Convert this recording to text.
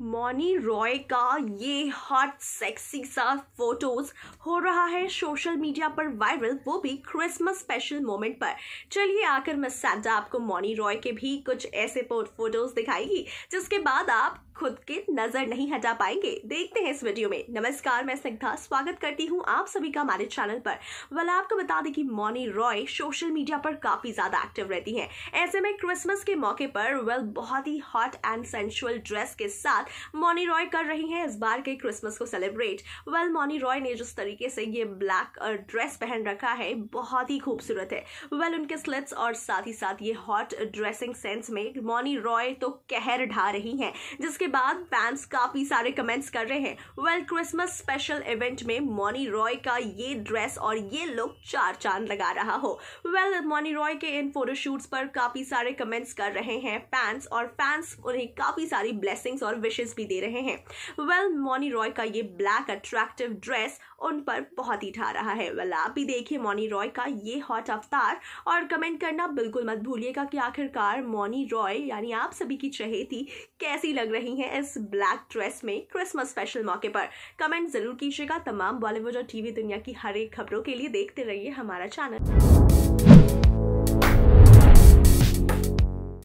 मॉनी रॉय का ये हॉट सेक्सी सा फोटोज हो रहा है सोशल मीडिया पर वायरल वो भी क्रिसमस स्पेशल मोमेंट पर चलिए आकर मैं सैंटा आपको मॉनी रॉय के भी कुछ ऐसे फोटोज दिखाएगी जिसके बाद आप खुद के नजर नहीं हटा पाएंगे देखते हैं इस वीडियो में नमस्कार मैं स्निग्धा स्वागत करती हूँ आप सभी का हमारे चैनल पर वाल आपको बता दें कि मॉनी रॉय सोशल मीडिया पर काफी ज्यादा एक्टिव रहती हैं ऐसे में क्रिसमस के मौके पर वेल बहुत ही हॉट एंड सेंशुअल ड्रेस के साथ साथ मॉनी रॉय कर रही हैं इस बार के क्रिसमस को सेलिब्रेट वेल well, मॉनी रॉय ने जिस तरीके से ये ब्लैक ड्रेस पहन रखा है बहुत ही खूबसूरत है वेल well, उनके स्लिट्स और साथ ही साथ ये हॉट ड्रेसिंग सेंस में मॉनी रॉय तो कहर ढा रही हैं जिसके बाद फैंस काफ़ी सारे कमेंट्स कर रहे हैं वेल क्रिसमस स्पेशल इवेंट में मॉनी रॉय का ये ड्रेस और ये लुक चार चांद लगा रहा हो वेल well, मॉनी रॉय के इन फोटोशूट्स पर काफ़ी सारे कमेंट्स कर रहे हैं फैंस और फैंस उन्हें काफ़ी सारी ब्लेसिंग्स और विश विशेष भी दे रहे हैं वेल मॉनी रॉय का ये ब्लैक अट्रैक्टिव ड्रेस उन पर बहुत ही ठा रहा है वेल आप भी देखिए मॉनी रॉय का ये हॉट अवतार और कमेंट करना बिल्कुल मत भूलिएगा कि आखिरकार मॉनी रॉय यानी आप सभी की चहेती कैसी लग रही है इस ब्लैक ड्रेस में क्रिसमस स्पेशल मौके पर कमेंट जरूर कीजिएगा तमाम बॉलीवुड और टीवी दुनिया की हर एक खबरों के लिए देखते रहिए हमारा चैनल